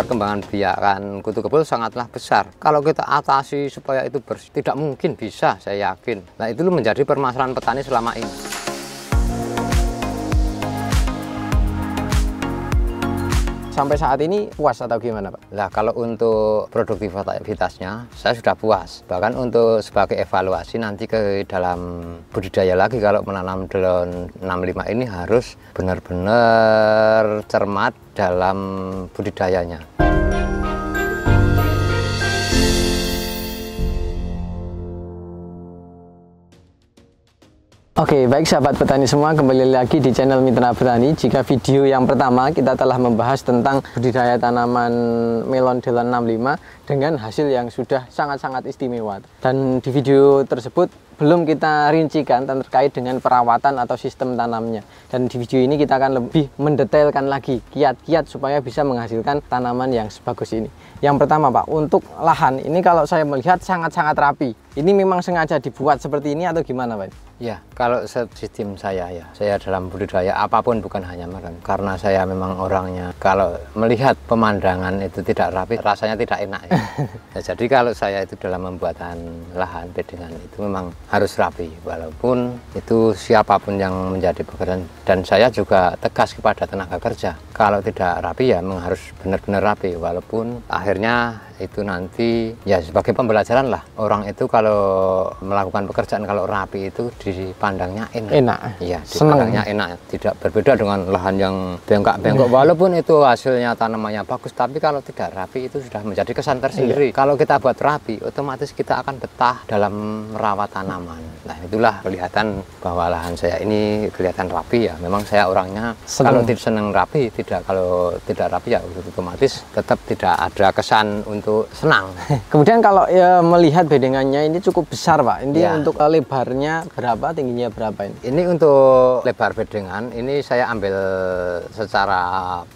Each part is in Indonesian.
perkembangan biakan kutu kebul sangatlah besar. Kalau kita atasi supaya itu bersih, tidak mungkin bisa, saya yakin. Nah, itu menjadi permasalahan petani selama ini. sampai saat ini puas atau gimana Pak? Nah kalau untuk produktivitasnya saya sudah puas. Bahkan untuk sebagai evaluasi nanti ke dalam budidaya lagi kalau menanam delon 65 ini harus benar-benar cermat dalam budidayanya. Oke, okay, baik sahabat petani semua, kembali lagi di channel Mitra Petani. Jika video yang pertama kita telah membahas tentang budidaya tanaman melon Delon 65 dengan hasil yang sudah sangat-sangat istimewa. Dan di video tersebut belum kita rincikan terkait dengan perawatan atau sistem tanamnya. Dan di video ini kita akan lebih mendetailkan lagi kiat-kiat supaya bisa menghasilkan tanaman yang sebagus ini. Yang pertama Pak, untuk lahan ini kalau saya melihat sangat-sangat rapi ini memang sengaja dibuat seperti ini atau gimana Pak? Ya, kalau sistem saya ya, saya dalam budidaya apapun bukan hanya makan. Karena saya memang orangnya, kalau melihat pemandangan itu tidak rapi, rasanya tidak enak ya. ya jadi kalau saya itu dalam pembuatan lahan, bedengan itu memang harus rapi. Walaupun itu siapapun yang menjadi pekerjaan. Dan saya juga tegas kepada tenaga kerja. Kalau tidak rapi ya memang harus benar-benar rapi. Walaupun akhirnya itu nanti ya sebagai pembelajaran lah orang itu kalau melakukan pekerjaan kalau rapi itu dipandangnya enak enak ya dipandangnya Senang. enak tidak berbeda dengan lahan yang bengkak-bengkok iya. walaupun itu hasilnya tanamannya bagus tapi kalau tidak rapi itu sudah menjadi kesan tersendiri iya. kalau kita buat rapi otomatis kita akan betah dalam merawat tanaman nah itulah kelihatan bahwa lahan saya ini kelihatan rapi ya memang saya orangnya seneng. kalau tidak seneng rapi tidak kalau tidak rapi ya otomatis tetap tidak ada kesan untuk itu senang. Kemudian kalau ya, melihat bedengannya ini cukup besar pak. Ini ya. untuk eh, lebarnya berapa, tingginya berapa ini? Ini untuk lebar bedengan ini saya ambil secara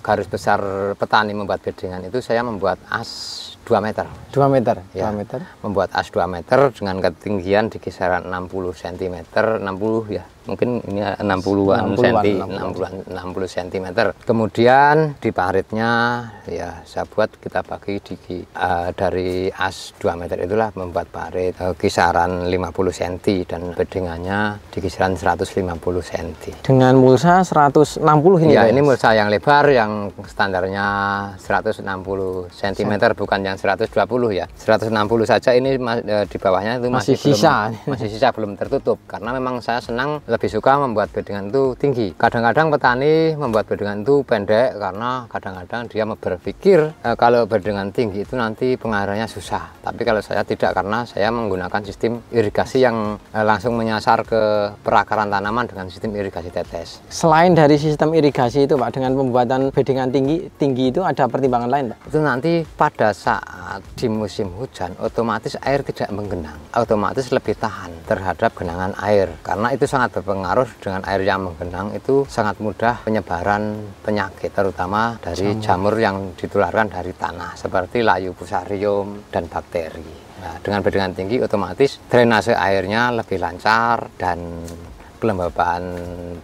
garis besar petani membuat bedengan itu saya membuat as 2 meter. 2 meter. Ya. 2 meter. Membuat as 2 meter dengan ketinggian di kisaran 60 cm, 60 ya mungkin ini 60-an 60 cm, 60 60 cm. Kemudian di paritnya ya saya buat kita bagi di uh, dari as 2 meter itulah membuat parit uh, kisaran 50 cm dan bedengannya di kisaran 150 cm. Dengan mulsa 160 ini. Ya, ini mulsa yang lebar yang standarnya 160 cm bukan yang 120 ya. 160 saja ini uh, di bawahnya itu masih, masih sisa belum, masih sisa belum tertutup karena memang saya senang lebih suka membuat bedengan itu tinggi. Kadang-kadang petani membuat bedengan itu pendek karena kadang-kadang dia berpikir e, kalau bedengan tinggi itu nanti pengaruhnya susah. Tapi kalau saya tidak karena saya menggunakan sistem irigasi yang e, langsung menyasar ke perakaran tanaman dengan sistem irigasi tetes. Selain dari sistem irigasi itu Pak dengan pembuatan bedengan tinggi tinggi itu ada pertimbangan lain Pak? Itu nanti pada saat di musim hujan otomatis air tidak menggenang, otomatis lebih tahan terhadap genangan air karena itu sangat terpengaruh dengan air yang menggenang itu sangat mudah penyebaran penyakit terutama dari jamur, jamur yang ditularkan dari tanah seperti layu pusarium dan bakteri. Nah, dengan bedengan tinggi otomatis drainase airnya lebih lancar dan kelembaban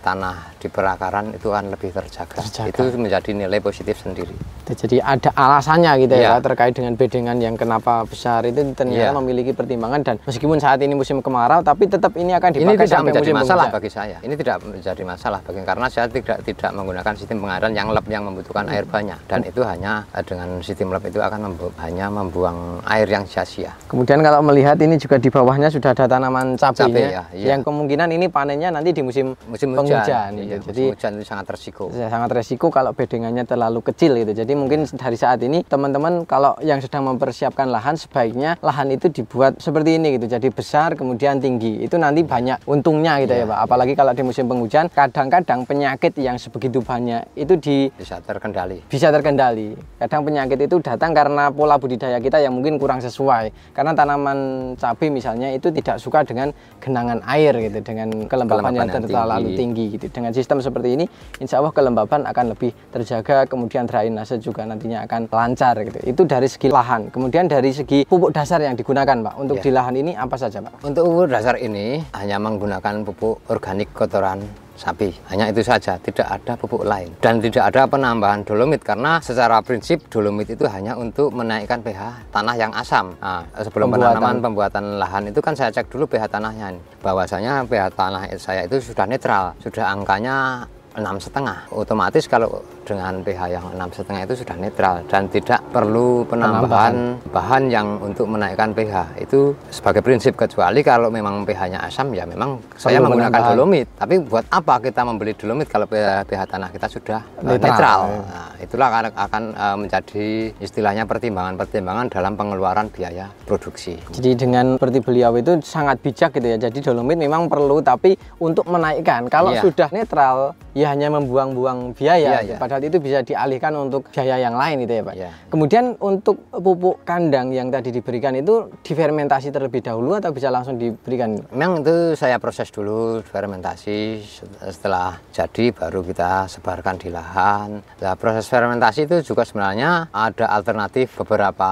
tanah di perakaran itu kan lebih terjaga. terjaga. Itu menjadi nilai positif sendiri. Jadi ada alasannya gitu ya, ya terkait dengan bedengan yang kenapa besar itu ternyata ya. memiliki pertimbangan dan meskipun saat ini musim kemarau tapi tetap ini akan dipakai ini tidak menjadi musim masalah bagi saya. Ini tidak menjadi masalah bagi karena saya tidak tidak menggunakan sistem pengairan yang lap yang membutuhkan hmm. air banyak dan itu hanya eh, dengan sistem lap itu akan membu hanya membuang air yang sia-sia. Kemudian kalau melihat ini juga di bawahnya sudah ada tanaman cabenya cabai, ya, ya. Iya. yang kemungkinan ini panennya nanti di musim, musim penghujan. Hujan, iya. Iya, jadi hujan itu sangat resiko. Ya, sangat resiko kalau bedengannya terlalu kecil gitu. Jadi mungkin dari saat ini teman-teman kalau yang sedang mempersiapkan lahan sebaiknya lahan itu dibuat seperti ini gitu. Jadi besar kemudian tinggi. Itu nanti banyak untungnya gitu ya, iya. ya Pak. Apalagi kalau di musim penghujan kadang-kadang penyakit yang sebegitu banyak itu di bisa terkendali. Bisa terkendali. Kadang penyakit itu datang karena pola budidaya kita yang mungkin kurang sesuai. Karena tanaman cabai misalnya itu tidak suka dengan genangan air gitu dengan kelembapan, yang terlalu tinggi. tinggi gitu. Dengan sistem seperti ini insya Allah kelembaban akan lebih terjaga kemudian drainase juga nantinya akan lancar gitu itu dari segi lahan kemudian dari segi pupuk dasar yang digunakan Pak untuk ya. di lahan ini apa saja Pak? Untuk pupuk dasar ini hanya menggunakan pupuk organik kotoran sapi. Hanya itu saja, tidak ada pupuk lain. Dan tidak ada penambahan dolomit karena secara prinsip dolomit itu hanya untuk menaikkan pH tanah yang asam. Nah, sebelum pembuatan. penanaman pembuatan lahan itu kan saya cek dulu pH tanahnya. Bahwasanya pH tanah saya itu sudah netral, sudah angkanya enam setengah otomatis kalau dengan pH yang enam setengah itu sudah netral dan tidak perlu penambahan, bahan yang untuk menaikkan pH itu sebagai prinsip kecuali kalau memang pH-nya asam ya memang perlu saya menggunakan dolomit tapi buat apa kita membeli dolomit kalau pH, pH tanah kita sudah eh, netral, netral. Nah, itulah akan, akan eh, menjadi istilahnya pertimbangan-pertimbangan dalam pengeluaran biaya produksi jadi dengan seperti beliau itu sangat bijak gitu ya jadi dolomit memang perlu tapi untuk menaikkan kalau iya. sudah netral ya hanya membuang-buang biaya. Ya, ya. Padahal itu bisa dialihkan untuk biaya yang lain itu ya Pak. Ya. Kemudian untuk pupuk kandang yang tadi diberikan itu difermentasi terlebih dahulu atau bisa langsung diberikan? Memang itu saya proses dulu fermentasi setelah jadi baru kita sebarkan di lahan. Nah, proses fermentasi itu juga sebenarnya ada alternatif beberapa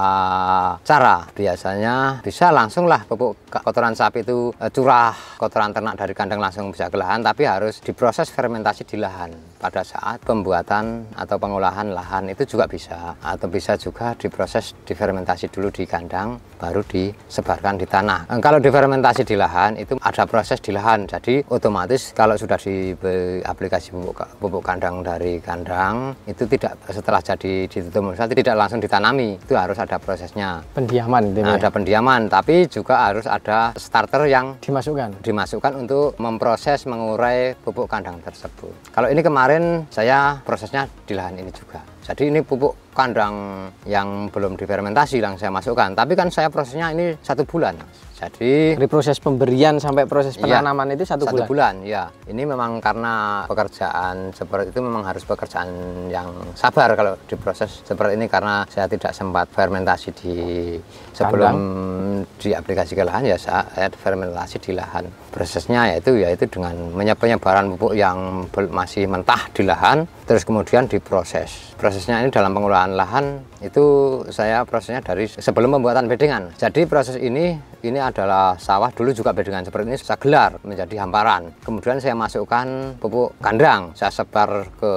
cara. Biasanya bisa langsung lah pupuk kotoran sapi itu eh, curah kotoran ternak dari kandang langsung bisa ke lahan tapi harus diproses fermentasi di lahan pada saat pembuatan atau pengolahan lahan itu juga bisa atau bisa juga diproses difermentasi dulu di kandang baru disebarkan di tanah. Eh, kalau difermentasi di lahan itu ada proses di lahan, jadi otomatis kalau sudah di aplikasi pupuk, pupuk kandang dari kandang itu tidak setelah jadi ditutup misalnya tidak langsung ditanami, itu harus ada prosesnya. Pendiaman, gitu nah, ya? ada pendiaman, tapi juga harus ada starter yang dimasukkan, dimasukkan untuk memproses mengurai pupuk kandang tersebut. Kalau ini kemarin saya prosesnya di lahan ini juga. Jadi ini pupuk kandang yang belum difermentasi yang saya masukkan. Tapi kan saya prosesnya ini satu bulan. Jadi dari proses pemberian sampai proses iya, penanaman iya, itu satu, satu bulan. bulan. Ya, ini memang karena pekerjaan seperti itu memang harus pekerjaan yang sabar kalau diproses seperti ini karena saya tidak sempat fermentasi di sebelum diaplikasikan lahan ya saat eh, fermentasi di lahan prosesnya yaitu yaitu dengan penyebaran pupuk yang masih mentah di lahan terus kemudian diproses prosesnya ini dalam pengolahan lahan itu saya prosesnya dari sebelum pembuatan bedengan jadi proses ini ini adalah sawah dulu juga bedengan seperti ini saya gelar menjadi hamparan kemudian saya masukkan pupuk kandang saya sebar ke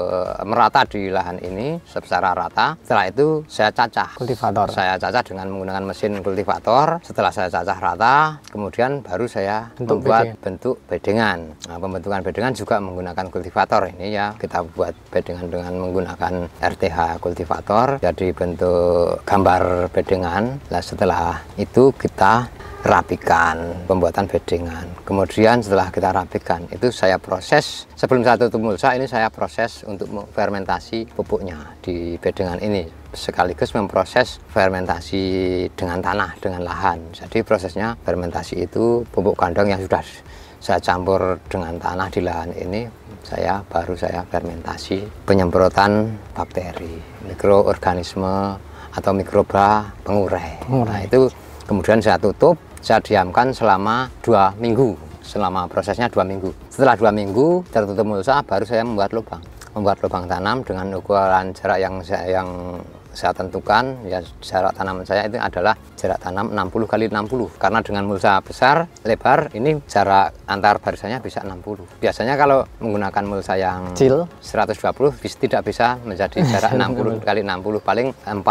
merata di lahan ini secara rata setelah itu saya cacah kultivator saya cacah dengan menggunakan mesin mesin kultivator setelah saya cacah rata kemudian baru saya bentuk membuat bedeng. bentuk bedengan nah, pembentukan bedengan juga menggunakan kultivator ini ya kita buat bedengan dengan menggunakan RTH kultivator jadi bentuk gambar bedengan nah, setelah itu kita rapikan pembuatan beddingan kemudian setelah kita rapikan itu saya proses sebelum satu tumulsa ini saya proses untuk fermentasi pupuknya di beddingan ini sekaligus memproses fermentasi dengan tanah dengan lahan jadi prosesnya fermentasi itu pupuk kandang yang sudah saya campur dengan tanah di lahan ini saya baru saya fermentasi penyemprotan bakteri mikroorganisme atau mikroba pengurai, pengurai. Nah, itu kemudian saya tutup saya diamkan selama dua minggu selama prosesnya dua minggu setelah dua minggu tertutup mulsa baru saya membuat lubang membuat lubang tanam dengan ukuran jarak yang yang saya tentukan ya jarak tanaman saya itu adalah jarak tanam 60 kali 60 karena dengan mulsa besar lebar ini jarak antar barisannya bisa 60 biasanya kalau menggunakan mulsa yang kecil 120 bisa, tidak bisa menjadi jarak 60 kali 60 paling 40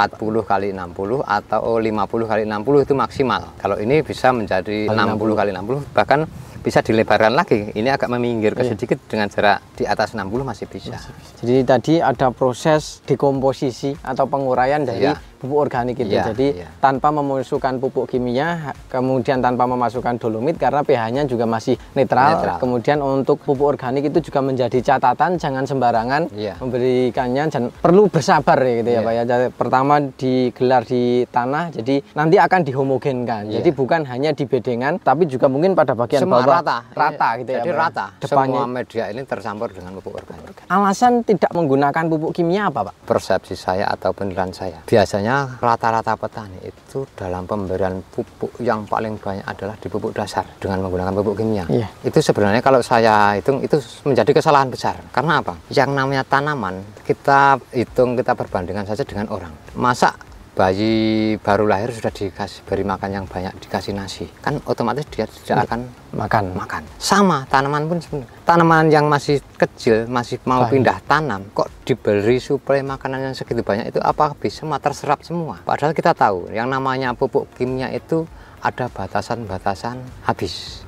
kali 60 atau 50 kali 60 itu maksimal kalau ini bisa menjadi 60 kali 60 bahkan bisa dilebarkan lagi. Ini agak meminggir ke iya. sedikit dengan jarak di atas 60 masih bisa. masih bisa. Jadi tadi ada proses dekomposisi atau penguraian dari iya pupuk organik itu. Yeah, Jadi yeah. tanpa memasukkan pupuk kimia, kemudian tanpa memasukkan dolomit karena pH-nya juga masih netral. netral. Kemudian untuk pupuk organik itu juga menjadi catatan jangan sembarangan yeah. memberikannya dan perlu bersabar ya gitu yeah. ya iya. Pak ya. Jadi, pertama digelar di tanah, jadi nanti akan dihomogenkan. Yeah. Jadi iya. bukan hanya di bedengan tapi juga mungkin pada bagian Semua bawah rata, rata gitu jadi ya. Jadi ya. rata. Depannya. Semua media ini tercampur dengan pupuk organik. Alasan tidak menggunakan pupuk kimia apa, Pak? Persepsi saya atau penilaian saya. Biasanya biasanya rata-rata petani itu dalam pemberian pupuk yang paling banyak adalah di pupuk dasar dengan menggunakan pupuk kimia. Yeah. Itu sebenarnya kalau saya hitung itu menjadi kesalahan besar. Karena apa? Yang namanya tanaman kita hitung kita perbandingan saja dengan orang. Masa bayi baru lahir sudah dikasih beri makan yang banyak dikasih nasi kan otomatis dia tidak iya. akan makan makan sama tanaman pun tanaman yang masih kecil masih mau banyak. pindah tanam kok diberi suplai makanan yang segitu banyak itu apa bisa terserap semua padahal kita tahu yang namanya pupuk kimia itu ada batasan-batasan habis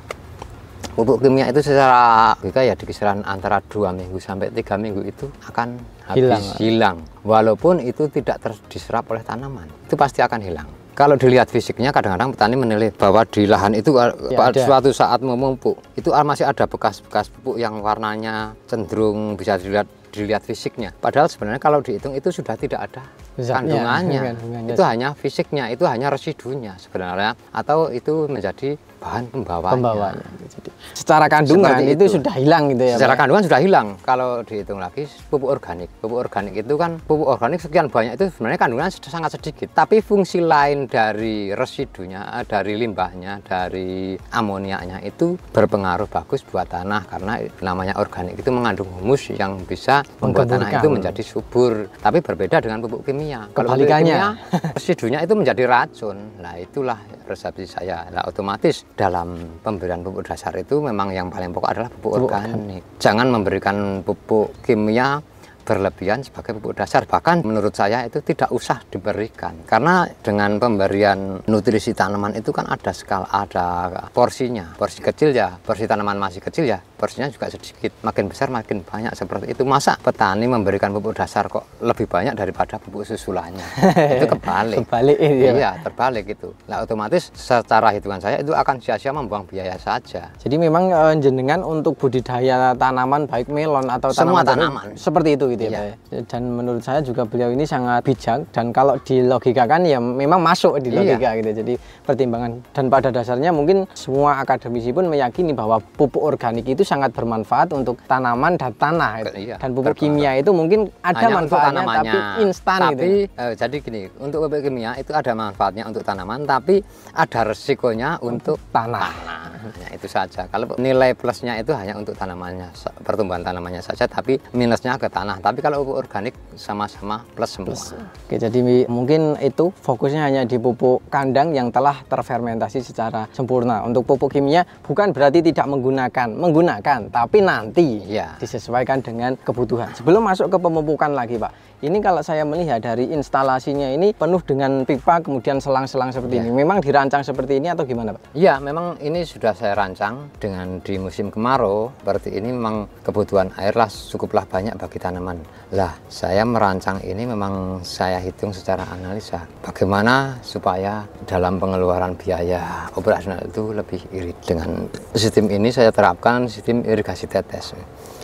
pupuk kimia itu secara kita ya di kisaran antara dua minggu sampai tiga minggu itu akan habis hilang. hilang. Walaupun itu tidak terdiserap oleh tanaman, itu pasti akan hilang. Kalau dilihat fisiknya, kadang-kadang petani menilai bahwa di lahan itu eh, ya, suatu ada. suatu saat memupuk, itu masih ada bekas-bekas pupuk yang warnanya cenderung bisa dilihat dilihat fisiknya. Padahal sebenarnya kalau dihitung itu sudah tidak ada Zatnya, kandungannya. kandungannya. Itu hanya fisiknya, itu hanya residunya sebenarnya. Atau itu menjadi bahan pembawanya. pembawanya. Jadi secara kandungan itu. itu sudah hilang gitu ya. Secara Pak? kandungan sudah hilang. Kalau dihitung lagi pupuk organik. Pupuk organik itu kan pupuk organik sekian banyak itu sebenarnya kandungan sangat sedikit. Tapi fungsi lain dari residunya, dari limbahnya, dari amoniaknya itu berpengaruh bagus buat tanah karena namanya organik itu mengandung humus yang bisa membuat tanah itu menjadi subur. Tapi berbeda dengan pupuk kimia. Kalau pupuk kimia residunya itu menjadi racun. Nah, itulah resepsi saya. Nah, otomatis dalam pemberian pupuk dasar itu memang yang paling pokok adalah pupuk, pupuk organik. organik. Jangan memberikan pupuk kimia berlebihan sebagai pupuk dasar. Bahkan menurut saya itu tidak usah diberikan. Karena dengan pemberian nutrisi tanaman itu kan ada skala, ada porsinya. Porsi kecil ya, porsi tanaman masih kecil ya, porsinya juga sedikit. Makin besar makin banyak seperti itu. Masa petani memberikan pupuk dasar kok lebih banyak daripada pupuk susulannya? itu kebalik. Kebalik iya. Iya, terbalik itu. Nah, otomatis secara hitungan saya itu akan sia-sia membuang biaya saja. Jadi memang eh, jenengan untuk budidaya tanaman baik melon atau tanaman semua tanaman, tanaman. seperti itu ya? gitu yeah. Iya. ya. Dan menurut saya juga beliau ini sangat bijak dan kalau di logika kan ya memang masuk di logika yeah. gitu. Jadi pertimbangan dan pada dasarnya mungkin semua akademisi pun meyakini bahwa pupuk organik itu sangat bermanfaat untuk tanaman dan tanah. Gitu. yeah. dan pupuk Terbaru. kimia itu mungkin ada Hanya manfaatnya tapi instan gitu tapi, gitu. Eh, jadi gini, untuk pupuk kimia itu ada manfaatnya untuk tanaman tapi ada resikonya untuk, untuk tanah. tanah. Hanya nah, itu saja. Kalau nilai plusnya itu hanya untuk tanamannya, pertumbuhan tanamannya saja tapi minusnya ke tanah tapi kalau pupuk organik sama-sama plus semua. Plus. Oke, jadi mungkin itu fokusnya hanya di pupuk kandang yang telah terfermentasi secara sempurna. Untuk pupuk kimia bukan berarti tidak menggunakan, menggunakan, tapi nanti ya. disesuaikan dengan kebutuhan. Sebelum masuk ke pemupukan lagi, Pak. Ini kalau saya melihat dari instalasinya ini penuh dengan pipa kemudian selang-selang seperti ya. ini. Iya. Memang dirancang seperti ini atau gimana, Pak? Iya, memang ini sudah saya rancang dengan di musim kemarau seperti ini memang kebutuhan airlah cukuplah banyak bagi tanaman teman-teman. Lah, saya merancang ini memang saya hitung secara analisa. Bagaimana supaya dalam pengeluaran biaya operasional itu lebih irit. Dengan sistem ini saya terapkan sistem irigasi tetes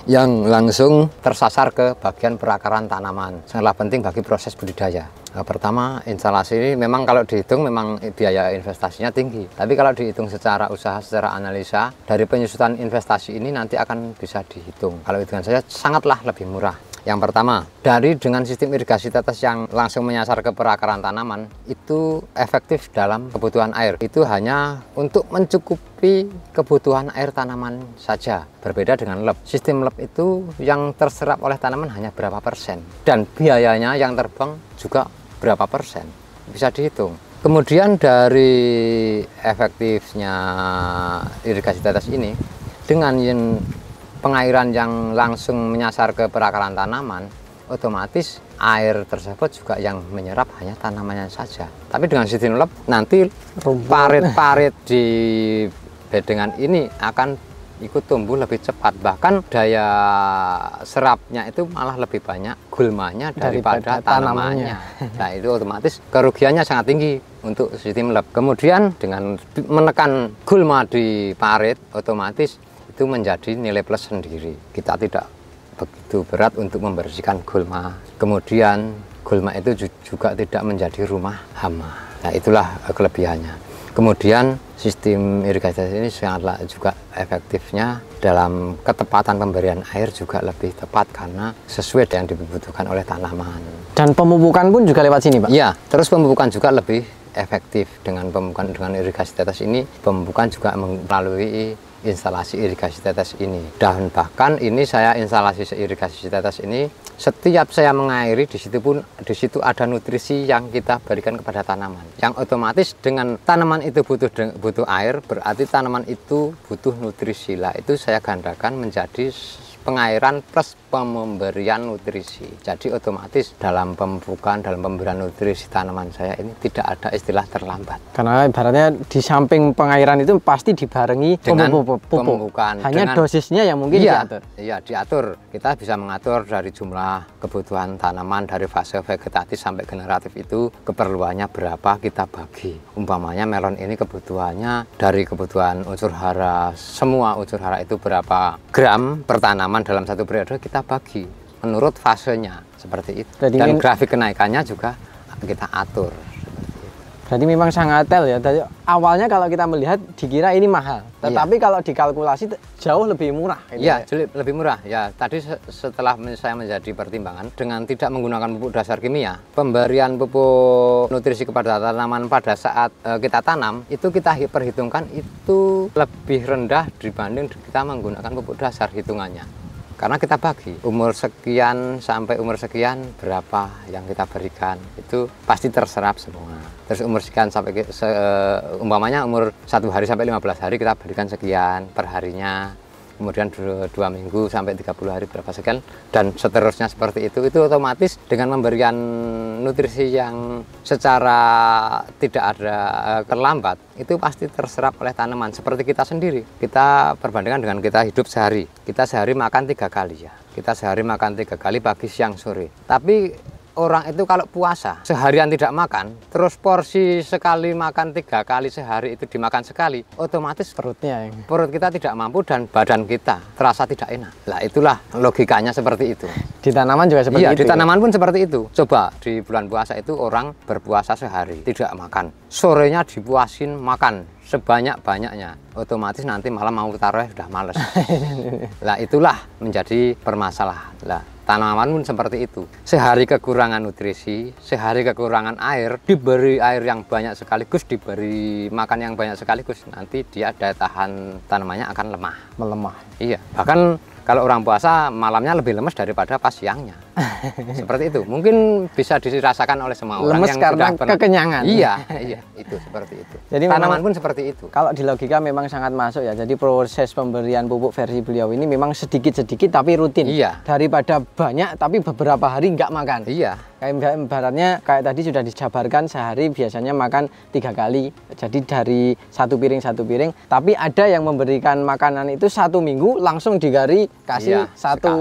yang langsung tersasar ke bagian perakaran tanaman. Sangatlah penting bagi proses budidaya. Nah, pertama, instalasi ini memang kalau dihitung memang biaya investasinya tinggi. Tapi kalau dihitung secara usaha, secara analisa, dari penyusutan investasi ini nanti akan bisa dihitung. Kalau hitungan saya sangatlah lebih murah. Yang pertama, dari dengan sistem irigasi tetes yang langsung menyasar ke perakaran tanaman, itu efektif dalam kebutuhan air. Itu hanya untuk mencukupi kebutuhan air tanaman saja, berbeda dengan lep. Sistem lep itu yang terserap oleh tanaman hanya berapa persen, dan biayanya yang terbang juga berapa persen, bisa dihitung. Kemudian dari efektifnya irigasi tetes ini, dengan pengairan yang langsung menyasar ke perakaran tanaman, otomatis air tersebut juga yang menyerap hanya tanamannya saja. Tapi dengan sistem sidinulap nanti parit-parit di bedengan ini akan ikut tumbuh lebih cepat bahkan daya serapnya itu malah lebih banyak gulmanya daripada, daripada tanamannya. tanamannya. Nah itu otomatis kerugiannya sangat tinggi untuk sistem lab. Kemudian dengan menekan gulma di parit otomatis itu menjadi nilai plus sendiri. Kita tidak begitu berat untuk membersihkan gulma. Kemudian gulma itu juga tidak menjadi rumah hama. Nah itulah eh, kelebihannya. Kemudian sistem irigasi ini sangatlah juga efektifnya dalam ketepatan pemberian air juga lebih tepat karena sesuai dengan dibutuhkan oleh tanaman. Dan pemupukan pun juga lewat sini, Pak? Iya, terus pemupukan juga lebih efektif dengan pemupukan dengan irigasi tetes ini pemupukan juga melalui instalasi irigasi tetes ini dan bahkan ini saya instalasi irigasi tetes ini setiap saya mengairi di situ pun di situ ada nutrisi yang kita berikan kepada tanaman yang otomatis dengan tanaman itu butuh butuh air berarti tanaman itu butuh nutrisi lah itu saya gandakan menjadi pengairan plus pemberian nutrisi. Jadi otomatis dalam pembukaan, dalam pemberian nutrisi tanaman saya ini tidak ada istilah terlambat. Karena ibaratnya di samping pengairan itu pasti dibarengi dengan pupuk. pembukaan. Hanya dengan, dosisnya yang mungkin iya, diatur. Iya, diatur. Kita bisa mengatur dari jumlah kebutuhan tanaman dari fase vegetatif sampai generatif itu keperluannya berapa kita bagi. Umpamanya melon ini kebutuhannya dari kebutuhan unsur hara, semua unsur hara itu berapa gram per tanaman dalam satu periode kita bagi menurut fasenya seperti itu Jadi dan grafik kenaikannya juga kita atur. Jadi memang sangat tel ya. Dari awalnya kalau kita melihat dikira ini mahal, iya. tetapi iya. kalau dikalkulasi jauh lebih murah. Iya, ya. lebih murah. Ya, tadi setelah saya menjadi pertimbangan dengan tidak menggunakan pupuk dasar kimia, pemberian pupuk nutrisi kepada tanaman pada saat uh, kita tanam itu kita perhitungkan itu lebih rendah dibanding kita menggunakan pupuk dasar hitungannya karena kita bagi umur sekian sampai umur sekian berapa yang kita berikan itu pasti terserap semua terus umur sekian sampai se, eh, umpamanya umur satu hari sampai 15 hari kita berikan sekian perharinya kemudian dua minggu sampai 30 hari berapa sekian dan seterusnya seperti itu itu otomatis dengan memberikan nutrisi yang secara tidak ada eh, terlambat itu pasti terserap oleh tanaman seperti kita sendiri kita perbandingan dengan kita hidup sehari kita sehari makan tiga kali ya kita sehari makan tiga kali pagi siang sore tapi orang itu kalau puasa seharian tidak makan, terus porsi sekali makan tiga kali sehari itu dimakan sekali, otomatis perutnya yang perut kita tidak mampu dan badan kita terasa tidak enak. Lah itulah logikanya seperti itu. Di tanaman juga seperti iya, itu. Di ya? tanaman ya? pun seperti itu. Coba di bulan puasa itu orang berpuasa sehari tidak makan, sorenya dipuasin makan sebanyak-banyaknya otomatis nanti malam mau taruh sudah males lah itulah menjadi permasalahan lah tanaman pun seperti itu sehari kekurangan nutrisi sehari kekurangan air diberi air yang banyak sekaligus diberi makan yang banyak sekaligus nanti dia daya tahan tanamannya akan lemah melemah iya bahkan kalau orang puasa malamnya lebih lemes daripada pas siangnya seperti itu. Mungkin bisa dirasakan oleh semua orang Lemes yang karena sudah kekenyangan. Iya, iya, itu seperti itu. Jadi tanaman memang, pun seperti itu. Kalau di logika memang sangat masuk ya. Jadi proses pemberian pupuk versi beliau ini memang sedikit-sedikit tapi rutin. Iya. Daripada banyak tapi beberapa hari nggak makan. Iya. Kayak baratnya kayak tadi sudah dijabarkan sehari biasanya makan tiga kali. Jadi dari satu piring satu piring. Tapi ada yang memberikan makanan itu satu minggu langsung digari kasih iya, satu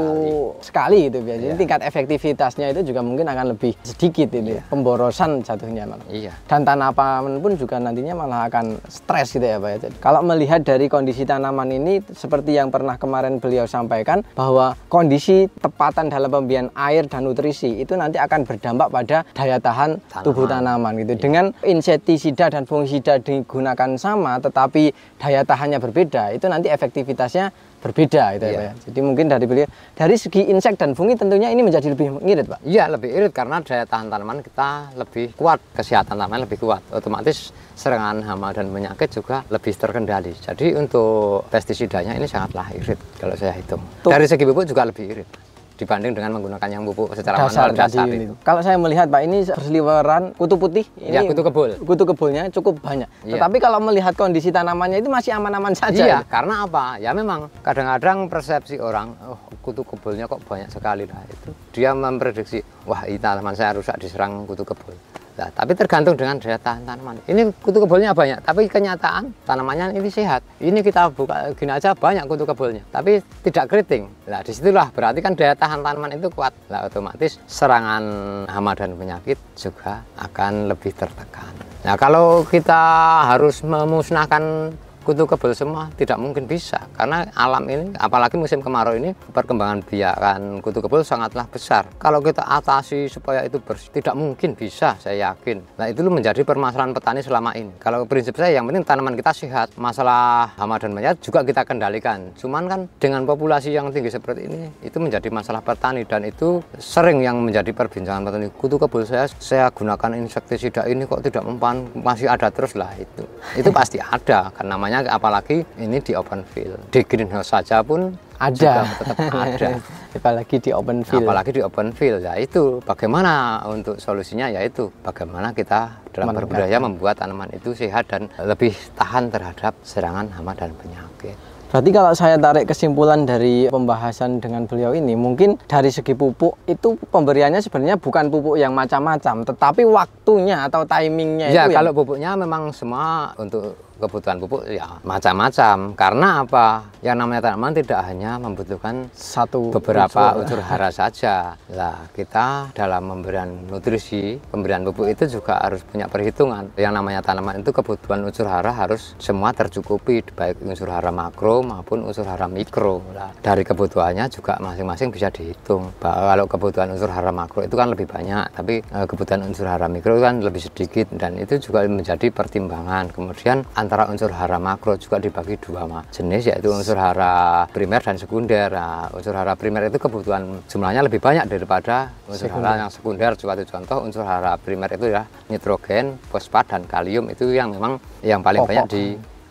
sekali, sekali gitu biasanya iya. tingkat efektivitasnya itu juga mungkin akan lebih sedikit ini iya. pemborosan jatuhnya malah. Iya. Dan tanaman pun juga nantinya malah akan stres gitu ya Pak ya. Jadi, kalau melihat dari kondisi tanaman ini seperti yang pernah kemarin beliau sampaikan bahwa kondisi tepatan dalam pemberian air dan nutrisi itu nanti akan berdampak pada daya tahan tanaman. tubuh tanaman gitu. Iya. Dengan insektisida dan fungisida digunakan sama tetapi daya tahannya berbeda itu nanti efektivitasnya berbeda gitu ya iya. Pak. Ya. Jadi mungkin dari beliau dari segi insek dan fungi tentunya ini menjadi lebih irit Pak. Iya, lebih irit karena daya tahan tanaman kita lebih kuat, kesehatan tanaman lebih kuat. Otomatis serangan hama dan penyakit juga lebih terkendali. Jadi untuk pestisidanya ini sangatlah irit kalau saya hitung. Tuh. Dari segi pupuk juga lebih irit dibanding dengan menggunakan yang pupuk secara dasar, manual dasar itu. itu. Kalau saya melihat Pak ini berseliweran kutu putih ini ya, kutu kebul. Kutu kebulnya cukup banyak. Ya. Tetapi kalau melihat kondisi tanamannya itu masih aman-aman saja. Iya, karena apa? Ya memang kadang-kadang persepsi orang oh kutu kebulnya kok banyak sekali lah itu. Dia memprediksi wah ini tanaman saya rusak diserang kutu kebul. Nah, tapi tergantung dengan daya tahan tanaman. Ini kutu kebolnya banyak, tapi kenyataan tanamannya ini sehat. Ini kita buka gini aja banyak kutu kebolnya, tapi tidak keriting. Nah, disitulah berarti kan daya tahan tanaman itu kuat. Nah, otomatis serangan hama dan penyakit juga akan lebih tertekan. Nah, kalau kita harus memusnahkan kutu kebul semua tidak mungkin bisa karena alam ini apalagi musim kemarau ini perkembangan biakan kutu kebul sangatlah besar kalau kita atasi supaya itu bersih tidak mungkin bisa saya yakin nah itu menjadi permasalahan petani selama ini kalau prinsip saya yang penting tanaman kita sehat masalah hama dan mayat juga kita kendalikan cuman kan dengan populasi yang tinggi seperti ini itu menjadi masalah petani dan itu sering yang menjadi perbincangan petani kutu kebul. saya saya gunakan insektisida ini kok tidak mempan masih ada terus lah itu itu pasti ada kan namanya apalagi ini di open field di greenhouse saja pun ada tetap ada apalagi di open field apalagi di open field ya itu bagaimana untuk solusinya yaitu bagaimana kita dalam berbudaya membuat tanaman itu sehat dan lebih tahan terhadap serangan hama dan penyakit Berarti kalau saya tarik kesimpulan dari pembahasan dengan beliau ini, mungkin dari segi pupuk itu pemberiannya sebenarnya bukan pupuk yang macam-macam, tetapi waktunya atau timingnya ya, itu. Ya, kalau yang... pupuknya memang semua untuk kebutuhan pupuk ya macam-macam. Karena apa? Yang namanya tanaman tidak hanya membutuhkan satu beberapa unsur hara saja. Lah, kita dalam pemberian nutrisi, pemberian pupuk itu juga harus punya perhitungan. Yang namanya tanaman itu kebutuhan unsur hara harus semua tercukupi baik unsur hara makro maupun unsur hara mikro. Lah, dari kebutuhannya juga masing-masing bisa dihitung. Bahwa kalau kebutuhan unsur hara makro itu kan lebih banyak, tapi eh, kebutuhan unsur hara mikro kan lebih sedikit dan itu juga menjadi pertimbangan. Kemudian antara unsur hara makro juga dibagi dua jenis yaitu unsur hara primer dan sekunder. Nah, unsur hara primer itu kebutuhan jumlahnya lebih banyak daripada unsur sekunder. hara yang sekunder. tujuan contoh unsur hara primer itu ya nitrogen, fosfat dan kalium itu yang memang yang paling Pokok. banyak di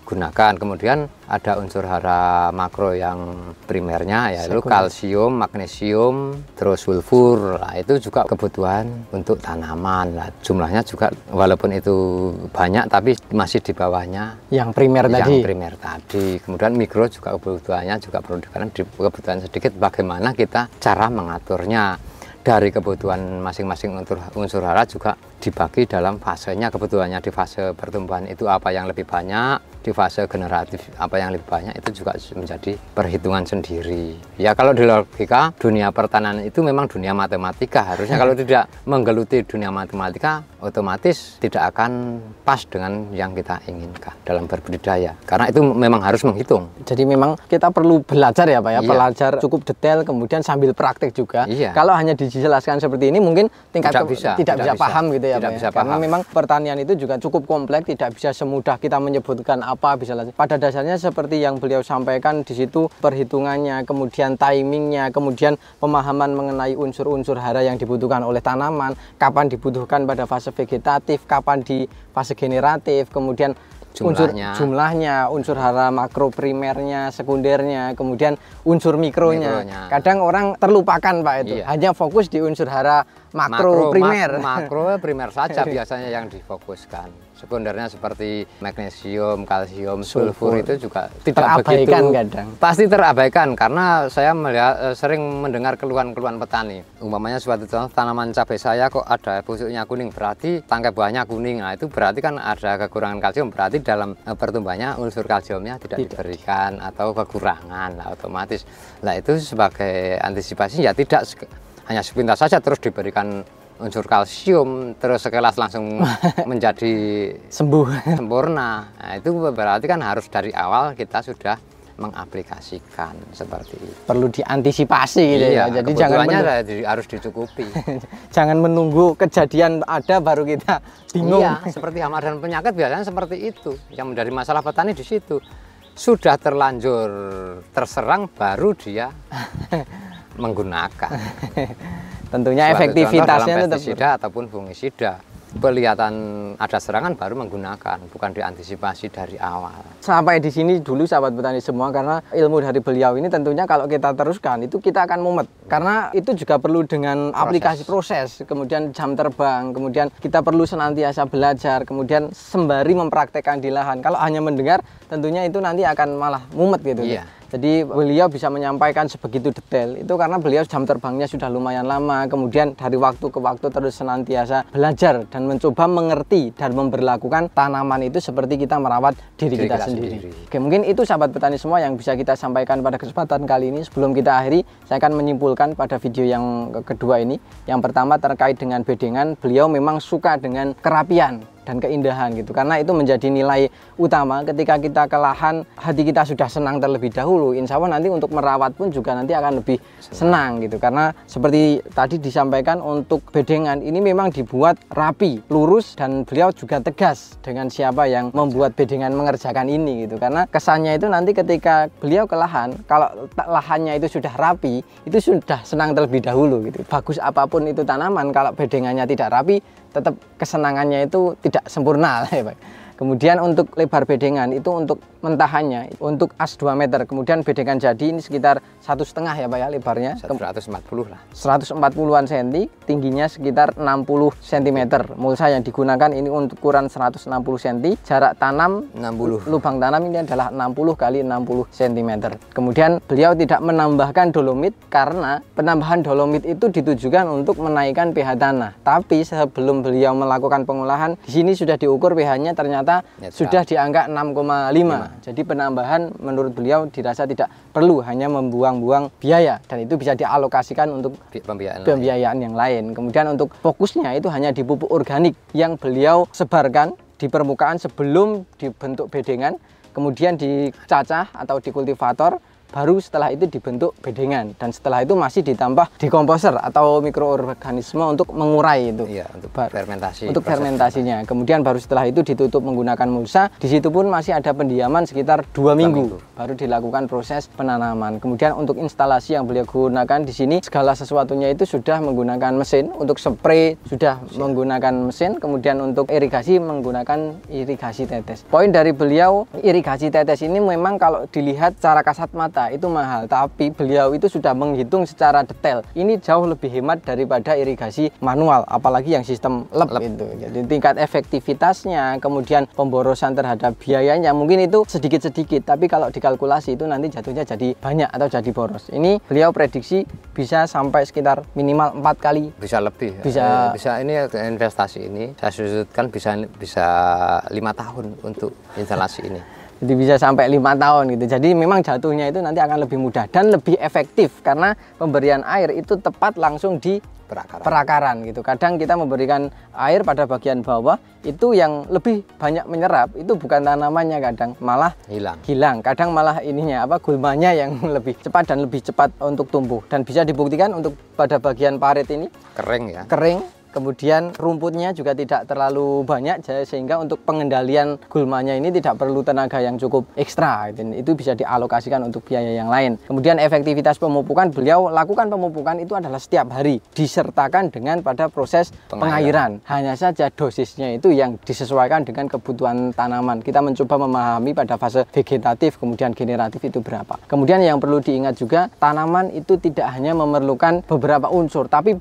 gunakan. Kemudian ada unsur hara makro yang primernya yaitu kalsium, magnesium, terus sulfur. Nah, itu juga kebutuhan untuk tanaman. Nah, jumlahnya juga walaupun itu banyak tapi masih di bawahnya yang primer yang tadi. Yang primer tadi. Kemudian mikro juga kebutuhannya juga perlu karena di kebutuhan sedikit bagaimana kita cara mengaturnya dari kebutuhan masing-masing unsur, unsur hara juga dibagi dalam fasenya kebutuhannya di fase pertumbuhan itu apa yang lebih banyak di fase generatif apa yang lebih banyak itu juga menjadi perhitungan sendiri. Ya kalau di logika dunia pertanian itu memang dunia matematika harusnya kalau hmm. tidak menggeluti dunia matematika otomatis tidak akan pas dengan yang kita inginkan dalam berbudidaya karena itu memang harus menghitung. Jadi memang kita perlu belajar ya Pak ya, iya. belajar cukup detail kemudian sambil praktik juga. Iya. Kalau hanya dijelaskan seperti ini mungkin tingkat tidak bisa tidak, tidak bisa, bisa paham gitu ya tidak Pak. Ya. Bisa ya. Paham. Karena memang pertanian itu juga cukup kompleks tidak bisa semudah kita menyebutkan apa bisa lanjut. Pada dasarnya seperti yang beliau sampaikan di situ perhitungannya, kemudian timingnya, kemudian pemahaman mengenai unsur-unsur hara yang dibutuhkan oleh tanaman, kapan dibutuhkan pada fase vegetatif, kapan di fase generatif, kemudian jumlahnya. unsur jumlahnya, unsur hara makro primernya, sekundernya, kemudian unsur mikronya. mikronya. Kadang orang terlupakan Pak itu, iya. hanya fokus di unsur hara makro, makro primer. makro primer saja biasanya yang difokuskan sebenarnya seperti magnesium, kalsium, sulfur, sulfur itu juga tidak terabaikan begitu. kadang. Pasti terabaikan karena saya melihat, eh, sering mendengar keluhan-keluhan petani. Umpamanya suatu contoh tanaman cabai saya kok ada busuknya kuning berarti tangkai buahnya kuning. Nah itu berarti kan ada kekurangan kalsium berarti dalam eh, pertumbuhannya unsur kalsiumnya tidak, tidak diberikan atau kekurangan nah, otomatis. Nah itu sebagai antisipasi ya tidak hanya sepintas saja terus diberikan unsur kalsium terus sekelas langsung menjadi sembuh sempurna nah, itu berarti kan harus dari awal kita sudah mengaplikasikan seperti itu perlu diantisipasi gitu ya iya, jadi jangan menunggu, harus dicukupi jangan menunggu kejadian ada baru kita iya, bingung iya, seperti hama dan penyakit biasanya seperti itu yang dari masalah petani di situ sudah terlanjur terserang baru dia menggunakan Tentunya Suatu efektivitasnya dalam pestisida ataupun fungisida kelihatan ada serangan baru menggunakan, bukan diantisipasi dari awal. Sampai di sini dulu sahabat petani semua karena ilmu dari beliau ini tentunya kalau kita teruskan itu kita akan mumet. Karena itu juga perlu dengan proses. aplikasi proses, kemudian jam terbang, kemudian kita perlu senantiasa belajar, kemudian sembari mempraktekkan di lahan. Kalau hanya mendengar tentunya itu nanti akan malah mumet gitu. Yeah. Jadi beliau bisa menyampaikan sebegitu detail itu karena beliau jam terbangnya sudah lumayan lama, kemudian dari waktu ke waktu terus senantiasa belajar dan mencoba mengerti dan memberlakukan tanaman itu seperti kita merawat diri, diri kita, kita sendiri. sendiri. Oke, mungkin itu sahabat petani semua yang bisa kita sampaikan pada kesempatan kali ini. Sebelum kita akhiri, saya akan menyimpulkan pada video yang kedua ini. Yang pertama terkait dengan bedengan, beliau memang suka dengan kerapian dan keindahan gitu karena itu menjadi nilai utama ketika kita ke lahan hati kita sudah senang terlebih dahulu insya Allah nanti untuk merawat pun juga nanti akan lebih senang gitu karena seperti tadi disampaikan untuk bedengan ini memang dibuat rapi lurus dan beliau juga tegas dengan siapa yang membuat bedengan mengerjakan ini gitu karena kesannya itu nanti ketika beliau ke lahan kalau lahannya itu sudah rapi itu sudah senang terlebih dahulu gitu bagus apapun itu tanaman kalau bedengannya tidak rapi tetap kesenangannya itu tidak sempurna ya, Kemudian untuk lebar bedengan itu untuk mentahannya untuk as 2 meter kemudian bedengan jadi ini sekitar satu setengah ya Pak ya lebarnya 140 lah 140an cm tingginya sekitar 60 cm mulsa yang digunakan ini untuk ukuran 160 cm jarak tanam 60 lubang tanam ini adalah 60 kali 60 cm kemudian beliau tidak menambahkan dolomit karena penambahan dolomit itu ditujukan untuk menaikkan pH tanah tapi sebelum beliau melakukan pengolahan di sini sudah diukur pH-nya ternyata Netral. sudah di angka 6,5 jadi penambahan menurut beliau dirasa tidak perlu hanya membuang-buang biaya dan itu bisa dialokasikan untuk pembiayaan, pembiayaan lain. yang lain. Kemudian untuk fokusnya itu hanya di pupuk organik yang beliau sebarkan di permukaan sebelum dibentuk bedengan kemudian dicacah atau dikultivator baru setelah itu dibentuk bedengan dan setelah itu masih ditambah dekomposer atau mikroorganisme untuk mengurai itu iya, untuk fermentasi untuk fermentasinya itu. kemudian baru setelah itu ditutup menggunakan mulsa di situ pun masih ada pendiaman sekitar dua minggu, minggu baru dilakukan proses penanaman kemudian untuk instalasi yang beliau gunakan di sini segala sesuatunya itu sudah menggunakan mesin untuk spray sudah Siap. menggunakan mesin kemudian untuk irigasi menggunakan irigasi tetes poin dari beliau irigasi tetes ini memang kalau dilihat cara kasat mata juta itu mahal tapi beliau itu sudah menghitung secara detail ini jauh lebih hemat daripada irigasi manual apalagi yang sistem lep, lep. itu jadi tingkat efektivitasnya kemudian pemborosan terhadap biayanya mungkin itu sedikit-sedikit tapi kalau dikalkulasi itu nanti jatuhnya jadi banyak atau jadi boros ini beliau prediksi bisa sampai sekitar minimal empat kali bisa lebih bisa eh, bisa ini investasi ini saya sudutkan bisa bisa lima tahun untuk instalasi ini jadi bisa sampai lima tahun gitu jadi memang jatuhnya itu nanti akan lebih mudah dan lebih efektif karena pemberian air itu tepat langsung di perakaran, perakaran gitu kadang kita memberikan air pada bagian bawah itu yang lebih banyak menyerap itu bukan tanamannya kadang malah hilang hilang kadang malah ininya apa gulmanya yang lebih cepat dan lebih cepat untuk tumbuh dan bisa dibuktikan untuk pada bagian parit ini kering ya kering Kemudian rumputnya juga tidak terlalu banyak sehingga untuk pengendalian gulmanya ini tidak perlu tenaga yang cukup ekstra dan itu bisa dialokasikan untuk biaya yang lain. Kemudian efektivitas pemupukan beliau lakukan pemupukan itu adalah setiap hari disertakan dengan pada proses pengairan. Hanya saja dosisnya itu yang disesuaikan dengan kebutuhan tanaman. Kita mencoba memahami pada fase vegetatif kemudian generatif itu berapa. Kemudian yang perlu diingat juga tanaman itu tidak hanya memerlukan beberapa unsur tapi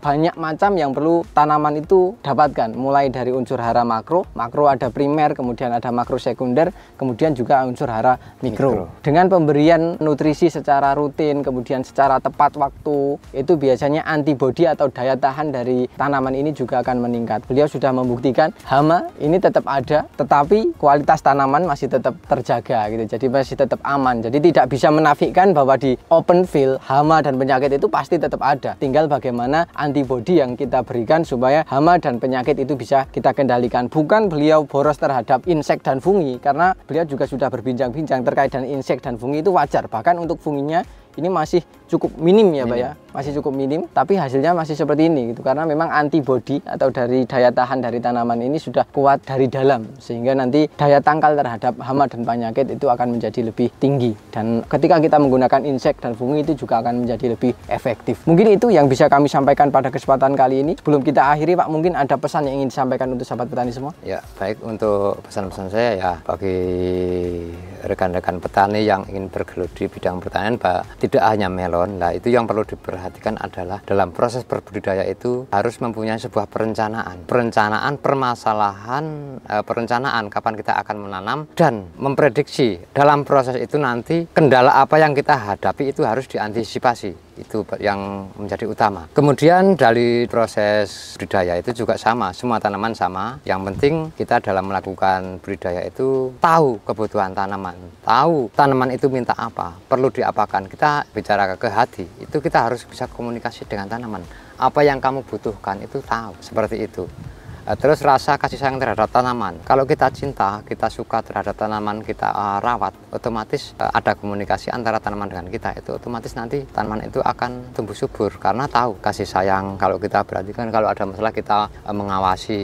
banyak macam yang perlu tanaman itu dapatkan mulai dari unsur hara makro makro ada primer kemudian ada makro sekunder kemudian juga unsur hara mikro, mikro. dengan pemberian nutrisi secara rutin kemudian secara tepat waktu itu biasanya antibodi atau daya tahan dari tanaman ini juga akan meningkat beliau sudah membuktikan hama ini tetap ada tetapi kualitas tanaman masih tetap terjaga gitu jadi masih tetap aman jadi tidak bisa menafikan bahwa di open field hama dan penyakit itu pasti tetap ada tinggal bagaimana antibodi yang kita berikan supaya hama dan penyakit itu bisa kita kendalikan. Bukan beliau boros terhadap insek dan fungi karena beliau juga sudah berbincang-bincang terkait dengan insek dan fungi itu wajar. Bahkan untuk funginya ini masih cukup minim ya Pak ya masih cukup minim tapi hasilnya masih seperti ini gitu karena memang antibodi atau dari daya tahan dari tanaman ini sudah kuat dari dalam sehingga nanti daya tangkal terhadap hama dan penyakit itu akan menjadi lebih tinggi dan ketika kita menggunakan insek dan fungi itu juga akan menjadi lebih efektif mungkin itu yang bisa kami sampaikan pada kesempatan kali ini sebelum kita akhiri Pak mungkin ada pesan yang ingin disampaikan untuk sahabat petani semua ya baik untuk pesan-pesan saya ya bagi rekan-rekan petani yang ingin bergelut di bidang pertanian Pak tidak hanya melo calon. Nah, itu yang perlu diperhatikan adalah dalam proses berbudidaya itu harus mempunyai sebuah perencanaan. Perencanaan permasalahan e, perencanaan kapan kita akan menanam dan memprediksi dalam proses itu nanti kendala apa yang kita hadapi itu harus diantisipasi itu yang menjadi utama. Kemudian dari proses budidaya itu juga sama, semua tanaman sama. Yang penting kita dalam melakukan budidaya itu tahu kebutuhan tanaman, tahu tanaman itu minta apa, perlu diapakan. Kita bicara ke hati, itu kita harus bisa komunikasi dengan tanaman. Apa yang kamu butuhkan itu tahu, seperti itu. Eh, terus rasa kasih sayang terhadap tanaman. Kalau kita cinta, kita suka terhadap tanaman, kita uh, rawat, otomatis uh, ada komunikasi antara tanaman dengan kita. Itu otomatis nanti tanaman itu akan tumbuh subur karena tahu kasih sayang. Kalau kita perhatikan kalau ada masalah kita uh, mengawasi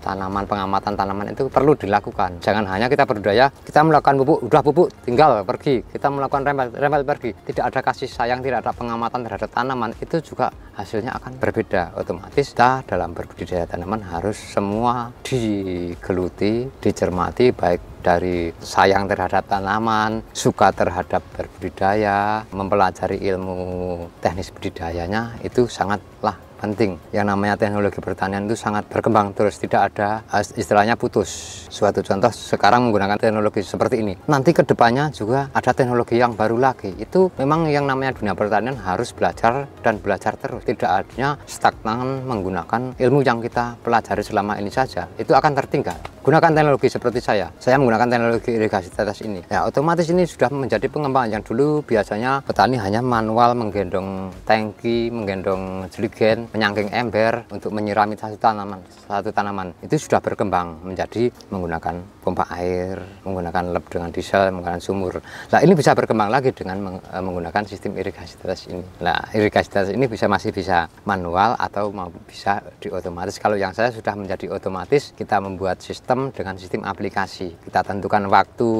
tanaman, pengamatan tanaman itu perlu dilakukan. Jangan hanya kita berdaya, kita melakukan pupuk, udah pupuk, tinggal pergi. Kita melakukan rempel, rempel pergi. Tidak ada kasih sayang, tidak ada pengamatan terhadap tanaman. Itu juga hasilnya akan berbeda. Otomatis kita dalam berbudidaya tanaman harus semua digeluti, dicermati baik dari sayang terhadap tanaman, suka terhadap berbudidaya, mempelajari ilmu teknis budidayanya itu sangatlah penting. Yang namanya teknologi pertanian itu sangat berkembang terus, tidak ada istilahnya putus. Suatu contoh sekarang menggunakan teknologi seperti ini. Nanti kedepannya juga ada teknologi yang baru lagi. Itu memang yang namanya dunia pertanian harus belajar dan belajar terus. Tidak adanya stagnan menggunakan ilmu yang kita pelajari selama ini saja. Itu akan tertinggal. Gunakan teknologi seperti saya. Saya menggunakan teknologi irigasi tetes ini. Ya, otomatis ini sudah menjadi pengembangan yang dulu biasanya petani hanya manual menggendong tangki, menggendong jeligen, penyangking ember untuk menyirami satu tanaman satu tanaman itu sudah berkembang menjadi menggunakan pompa air menggunakan lab dengan diesel menggunakan sumur nah ini bisa berkembang lagi dengan eh, menggunakan sistem irigasi teras ini nah irigasi teras ini bisa masih bisa manual atau mau bisa diotomatis kalau yang saya sudah menjadi otomatis kita membuat sistem dengan sistem aplikasi kita tentukan waktu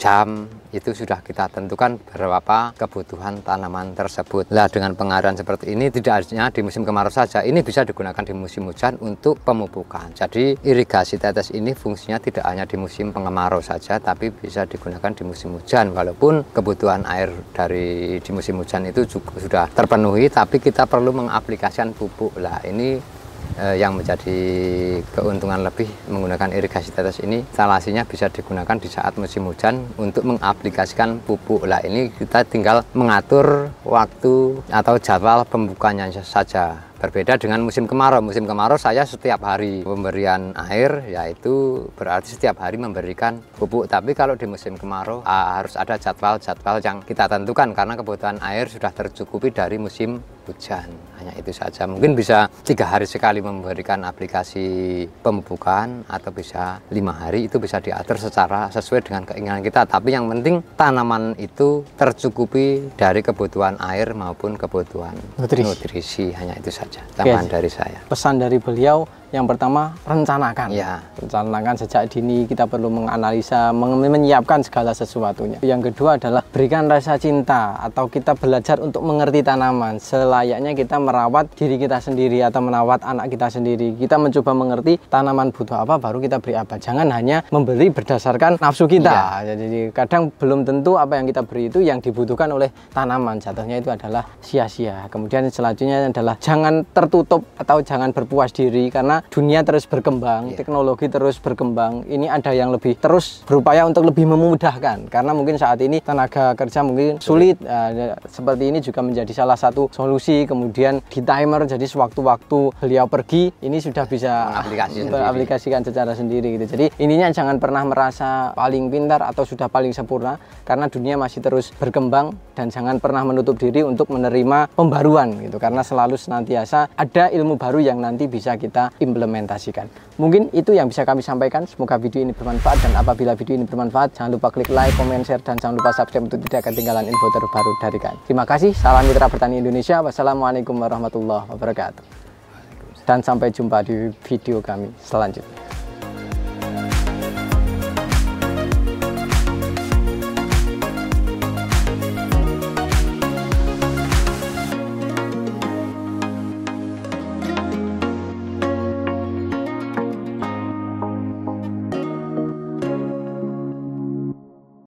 jam itu sudah kita tentukan berapa kebutuhan tanaman tersebut lah dengan pengarahan seperti ini tidak hanya di musim kemarau saja ini bisa digunakan di musim hujan untuk pemupukan. Jadi irigasi tetes ini fungsinya tidak hanya di musim pengemarau saja tapi bisa digunakan di musim hujan walaupun kebutuhan air dari di musim hujan itu juga sudah terpenuhi tapi kita perlu mengaplikasikan pupuk. Lah ini eh, yang menjadi keuntungan lebih menggunakan irigasi tetes ini instalasinya bisa digunakan di saat musim hujan untuk mengaplikasikan pupuk lah ini kita tinggal mengatur waktu atau jadwal pembukanya saja Berbeda dengan musim kemarau. Musim kemarau saya setiap hari pemberian air, yaitu berarti setiap hari memberikan pupuk. Tapi kalau di musim kemarau harus ada jadwal-jadwal yang kita tentukan karena kebutuhan air sudah tercukupi dari musim hujan hanya itu saja mungkin bisa tiga hari sekali memberikan aplikasi pemupukan atau bisa lima hari itu bisa diatur secara sesuai dengan keinginan kita tapi yang penting tanaman itu tercukupi dari kebutuhan air maupun kebutuhan nutrisi, nutrisi. hanya itu saja teman dari saya pesan dari beliau yang pertama rencanakan ya. rencanakan sejak dini kita perlu menganalisa menyiapkan segala sesuatunya yang kedua adalah berikan rasa cinta atau kita belajar untuk mengerti tanaman selayaknya kita merawat diri kita sendiri atau merawat anak kita sendiri kita mencoba mengerti tanaman butuh apa baru kita beri apa jangan hanya membeli berdasarkan nafsu kita ya. jadi kadang belum tentu apa yang kita beri itu yang dibutuhkan oleh tanaman jatuhnya itu adalah sia-sia kemudian selanjutnya adalah jangan tertutup atau jangan berpuas diri karena dunia terus berkembang, yeah. teknologi terus berkembang. Ini ada yang lebih terus berupaya untuk lebih memudahkan karena mungkin saat ini tenaga kerja mungkin sulit. Uh, seperti ini juga menjadi salah satu solusi. Kemudian di timer jadi sewaktu-waktu beliau pergi ini sudah bisa aplikasikan secara sendiri gitu. Jadi ininya jangan pernah merasa paling pintar atau sudah paling sempurna karena dunia masih terus berkembang dan jangan pernah menutup diri untuk menerima pembaruan gitu karena selalu senantiasa ada ilmu baru yang nanti bisa kita diimplementasikan. Mungkin itu yang bisa kami sampaikan. Semoga video ini bermanfaat dan apabila video ini bermanfaat jangan lupa klik like, comment, share dan jangan lupa subscribe untuk tidak ketinggalan info terbaru dari kami. Terima kasih. Salam Mitra Pertani Indonesia. Wassalamualaikum warahmatullahi wabarakatuh. Dan sampai jumpa di video kami selanjutnya.